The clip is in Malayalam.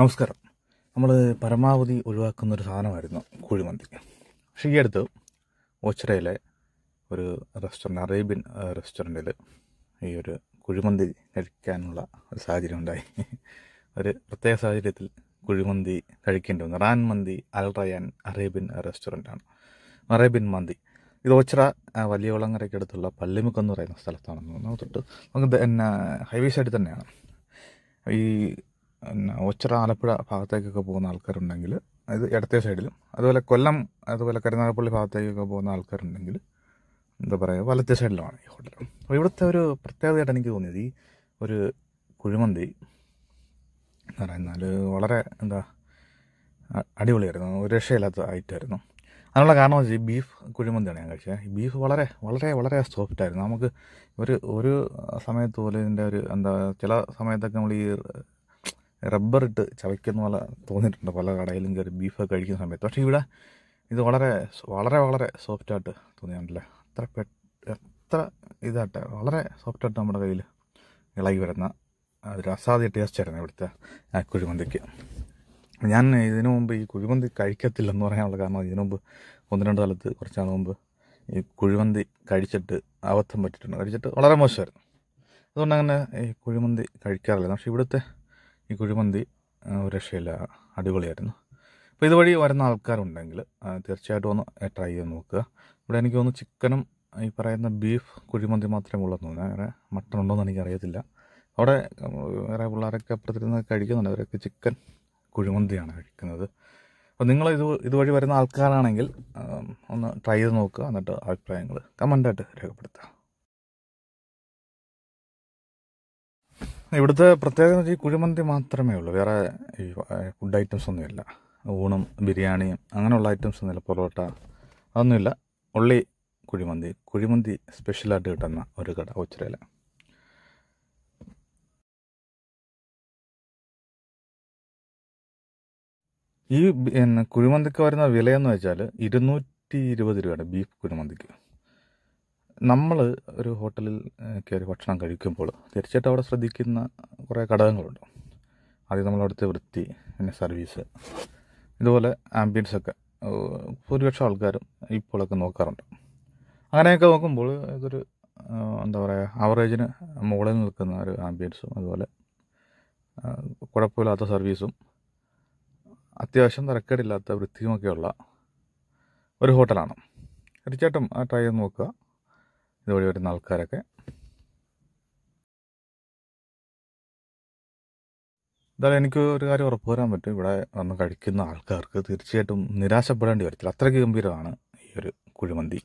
നമസ്കാരം നമ്മൾ പരമാവധി ഒഴിവാക്കുന്ന ഒരു സാധനമായിരുന്നു കുഴിമന്തി പക്ഷേ ഈ അടുത്ത് ഓച്ചിറയിലെ ഒരു റെസ്റ്റോറൻറ്റ് അറേബ്യൻ റെസ്റ്റോറൻറ്റിൽ ഈ ഒരു കുഴിമന്തി കഴിക്കാനുള്ള ഒരു സാഹചര്യം ഉണ്ടായി ഒരു പ്രത്യേക സാഹചര്യത്തിൽ കുഴിമന്തി കഴിക്കേണ്ടി വന്നു റാൻ മന്തി അൽ റയാൻ അറേബ്യൻ റെസ്റ്റോറൻ്റാണ് അറേബ്യൻ മന്തി ഇത് ഓച്ചിറ വലിയകുളങ്ങരയ്ക്കടുത്തുള്ള പള്ളിമുക്കെന്ന് പറയുന്ന സ്ഥലത്താണ് തൊട്ട് നമുക്ക് എന്നാ ഹൈവേ സൈഡിൽ തന്നെയാണ് ഈ പിന്നെ ഒച്ചറ ആലപ്പുഴ ഭാഗത്തേക്കൊക്കെ പോകുന്ന ആൾക്കാരുണ്ടെങ്കിൽ അത് ഇടത്തെ സൈഡിലും അതുപോലെ കൊല്ലം അതുപോലെ കരുനാഗപ്പള്ളി ഭാഗത്തേക്കൊക്കെ പോകുന്ന ആൾക്കാരുണ്ടെങ്കിൽ എന്താ പറയുക വലത്തെ സൈഡിലുമാണ് ഈ ഹോട്ടൽ അപ്പോൾ ഇവിടുത്തെ ഒരു പ്രത്യേകതയായിട്ട് എനിക്ക് തോന്നിയത് ഈ ഒരു കുഴിമന്തി എന്താ പറയുക വളരെ എന്താ അടിപൊളിയായിരുന്നു ഒരു രക്ഷയില്ലാത്ത ഐറ്റമായിരുന്നു അതിനുള്ള കാരണം വെച്ചാൽ ഈ ബീഫ് കുഴിമന്തിയാണ് ഞാൻ കഴിച്ചത് ബീഫ് വളരെ വളരെ വളരെ സോഫ്റ്റ് ആയിരുന്നു നമുക്ക് ഒരു ഒരു സമയത്ത് പോലെ ഇതിൻ്റെ ഒരു എന്താ ചില സമയത്തൊക്കെ നമ്മൾ ഈ റബ്ബർ ഇട്ട് ചവയ്ക്കുന്ന പോലെ തോന്നിയിട്ടുണ്ട് പല കടയിലും കയറി ബീഫൊക്കെ കഴിക്കുന്ന സമയത്ത് പക്ഷേ ഇവിടെ ഇത് വളരെ വളരെ വളരെ സോഫ്റ്റായിട്ട് തോന്നിയാണല്ലേ അത്ര പെ എത്ര ഇതായിട്ട് വളരെ സോഫ്റ്റായിട്ട് നമ്മുടെ കയ്യിൽ ഇളകി വരുന്ന ഒരു അസാധ്യ ആയിരുന്നു ഇവിടുത്തെ ആ കുഴിമന്തിക്ക് ഞാൻ ഇതിനു മുമ്പ് ഈ കുഴിമന്തി കഴിക്കത്തില്ലെന്ന് പറയാനുള്ള കാരണം ഇതിനു മുമ്പ് ഒന്ന് രണ്ട് കാലത്ത് കുറച്ച് നാൾ മുമ്പ് ഈ കുഴിമന്തി കഴിച്ചിട്ട് അബദ്ധം പറ്റിയിട്ടുണ്ട് കഴിച്ചിട്ട് വളരെ മോശമായിരുന്നു അതുകൊണ്ട് അങ്ങനെ ഈ കുഴിമന്തി കഴിക്കാറില്ല പക്ഷേ ഇവിടുത്തെ ഈ കുഴിമന്തി ഒരു രക്ഷയില്ല അടിപൊളിയായിരുന്നു അപ്പോൾ ഇതുവഴി വരുന്ന ആൾക്കാരുണ്ടെങ്കിൽ തീർച്ചയായിട്ടും ഒന്ന് ട്രൈ ചെയ്ത് നോക്കുക ഇവിടെ എനിക്ക് തോന്നുന്നു ചിക്കനും ഈ പറയുന്ന ബീഫ് കുഴിമന്തി മാത്രമേ ഉള്ളൂ തോന്നുന്നു വേറെ മട്ടൺ ഉണ്ടോയെന്ന് എനിക്കറിയത്തില്ല അവിടെ വേറെ പിള്ളേരൊക്കെ അപ്പുറത്തിരുന്ന് കഴിക്കുന്നുണ്ട് അവരൊക്കെ ചിക്കൻ കുഴിമന്തിയാണ് കഴിക്കുന്നത് അപ്പോൾ നിങ്ങൾ ഇത് ഇതുവഴി വരുന്ന ആൾക്കാരാണെങ്കിൽ ഒന്ന് ട്രൈ ചെയ്ത് നോക്കുക എന്നിട്ട് അഭിപ്രായങ്ങൾ കമൻ്റായിട്ട് രേഖപ്പെടുത്തുക ഇവിടുത്തെ പ്രത്യേകത എന്ന് വെച്ചാൽ കുഴിമന്തി മാത്രമേ ഉള്ളൂ വേറെ ഈ ഫുഡ് ഐറ്റംസ് ഒന്നുമില്ല ഊണും ബിരിയാണിയും അങ്ങനെയുള്ള ഐറ്റംസ് ഒന്നുമില്ല പൊറോട്ട അതൊന്നുമില്ല ഉള്ളി കുഴിമന്തി കുഴിമന്തി സ്പെഷ്യലായിട്ട് കിട്ടുന്ന ഒരു കട കൊച്ചിരയിൽ ഈ പിന്നെ കുഴിമന്തിക്ക് വരുന്ന വിലയെന്ന് വെച്ചാൽ ഇരുന്നൂറ്റി ഇരുപത് രൂപയാണ് ബീഫ് കുഴിമന്തിക്ക് നമ്മൾ ഒരു ഹോട്ടലിൽ കയറി ഭക്ഷണം കഴിക്കുമ്പോൾ തീർച്ചയായിട്ടും അവിടെ ശ്രദ്ധിക്കുന്ന കുറേ ഘടകങ്ങളുണ്ട് ആദ്യം നമ്മളവിടുത്തെ വൃത്തി പിന്നെ സർവീസ് ഇതുപോലെ ആംബിയൻസ് ഒക്കെ ഭൂരിപക്ഷം ആൾക്കാരും ഇപ്പോഴൊക്കെ നോക്കാറുണ്ട് അങ്ങനെയൊക്കെ നോക്കുമ്പോൾ ഇതൊരു എന്താ പറയുക ആവറേജിന് മുകളിൽ നിൽക്കുന്ന ഒരു ആംബിയൻസും അതുപോലെ കുഴപ്പമില്ലാത്ത സർവീസും അത്യാവശ്യം തിരക്കേടില്ലാത്ത വൃത്തിയുമൊക്കെയുള്ള ഒരു ഹോട്ടലാണ് തീർച്ചയായിട്ടും ട്രൈ ചെയ്ത് നോക്കുക ഇതുവഴി വരുന്ന ആൾക്കാരൊക്കെ എന്തായാലും എനിക്ക് ഒരു കാര്യം ഉറപ്പ് വരാൻ പറ്റും ഇവിടെ വന്ന് കഴിക്കുന്ന ആൾക്കാർക്ക് തീർച്ചയായിട്ടും നിരാശപ്പെടേണ്ടി വരത്തില്ല അത്രയ്ക്ക് ഗംഭീരമാണ് ഈ ഒരു കുഴിമന്തി